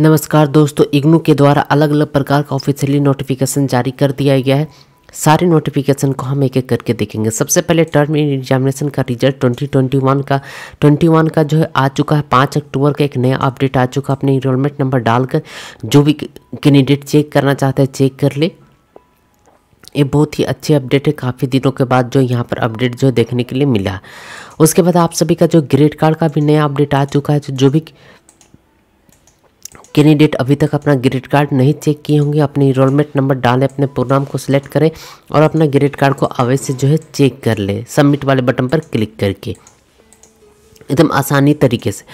नमस्कार दोस्तों इग्नू के द्वारा अलग अलग प्रकार का ऑफिशियली नोटिफिकेशन जारी कर दिया गया है सारे नोटिफिकेशन को हम एक एक करके देखेंगे सबसे पहले टर्म एग्जामिनेशन का रिजल्ट 2021 का 21 का जो है आ चुका है पाँच अक्टूबर का एक नया अपडेट आ चुका है अपने इनरोलमेंट नंबर डालकर जो भी कैंडिडेट चेक करना चाहते हैं चेक कर ले ये बहुत ही अच्छे अपडेट है काफ़ी दिनों के बाद जो यहाँ पर अपडेट जो देखने के लिए मिला उसके बाद आप सभी का जो ग्रेड कार्ड का भी नया अपडेट आ चुका है जो भी कैंडिडेट अभी तक अपना ग्रेड कार्ड नहीं चेक किए होंगे अपने इनरोलमेंट नंबर डालें अपने प्रोग्राम को सिलेक्ट करें और अपना ग्रेड कार्ड को अवश्य जो है चेक कर लें सबमिट वाले बटन पर क्लिक करके एकदम आसानी तरीके से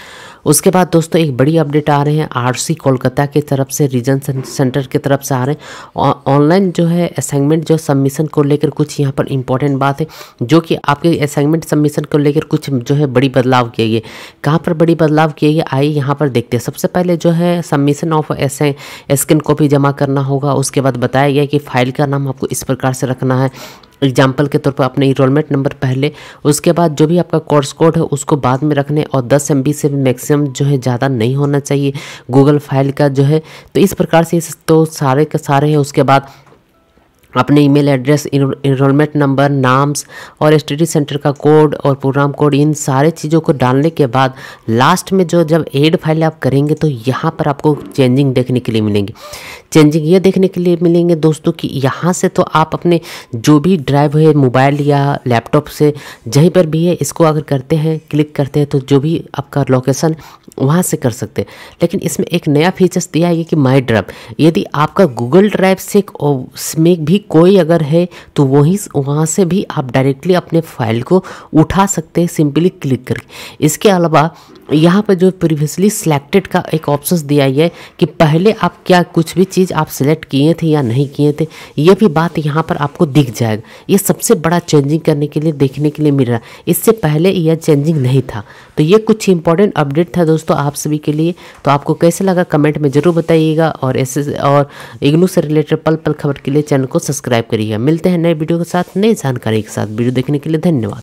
उसके बाद दोस्तों एक बड़ी अपडेट आ रहे हैं आरसी कोलकाता की तरफ से रीजन सेंटर की तरफ से आ रहे हैं ऑनलाइन जो है असाइनमेंट जो सबमिशन को लेकर कुछ यहाँ पर इंपॉर्टेंट बात है जो कि आपके असाइनमेंट सबमिशन को लेकर कुछ जो है बड़ी बदलाव किए गए कहाँ पर बड़ी बदलाव किए गए आइए यहाँ पर देखते हैं सबसे पहले जो है सबमिशन ऑफ ऐसे स्कैन कॉपी जमा करना होगा उसके बाद बताया गया कि फाइल का नाम आपको इस प्रकार से रखना है एग्जाम्पल के तौर पर अपने इनरोलमेंट नंबर पहले उसके बाद जो भी आपका कोर्स कोड है उसको बाद में रखने और दस एम से भी मैक्सिमम जो है ज़्यादा नहीं होना चाहिए गूगल फाइल का जो है तो इस प्रकार से तो सारे के सारे हैं उसके बाद अपने email address enrollment number names और स्टडी सेंटर का कोड और प्रोग्राम कोड इन सारे चीज़ों को डालने के बाद लास्ट में जो जब एड फाइल आप करेंगे तो यहाँ पर आपको चेंजिंग देखने के लिए मिलेंगी चेंजिंग ये देखने के लिए मिलेंगे दोस्तों कि यहाँ से तो आप अपने जो भी ड्राइव है मोबाइल या लैपटॉप से जहीं पर भी है इसको अगर करते हैं क्लिक करते हैं तो जो भी आपका लोकेशन वहाँ से कर सकते हैं लेकिन इसमें एक नया फीचर्स दिया है कि माई ड्राइव यदि आपका गूगल ड्राइव से मेक भी कोई अगर है तो वहीं वहाँ से भी आप डायरेक्टली अपने फाइल को उठा सकते हैं सिंपली क्लिक करके इसके अलावा यहाँ पर जो प्रीवियसली सिलेक्टेड का एक ऑप्शन दिया है कि पहले आप क्या कुछ भी चीज़ आप सिलेक्ट किए थे या नहीं किए थे यह भी बात यहाँ पर आपको दिख जाएगा ये सबसे बड़ा चेंजिंग करने के लिए देखने के लिए मिल रहा है इससे पहले यह चेंजिंग नहीं था तो ये कुछ इंपॉर्टेंट अपडेट था दोस्तों आप सभी के लिए तो आपको कैसे लगा कमेंट में ज़रूर बताइएगा और ऐसे और इग्नू से रिलेटेड पल पल खबर के लिए चैनल को सब्सक्राइब करिएगा मिलते हैं नए वीडियो के साथ नई जानकारी के साथ वीडियो देखने के लिए धन्यवाद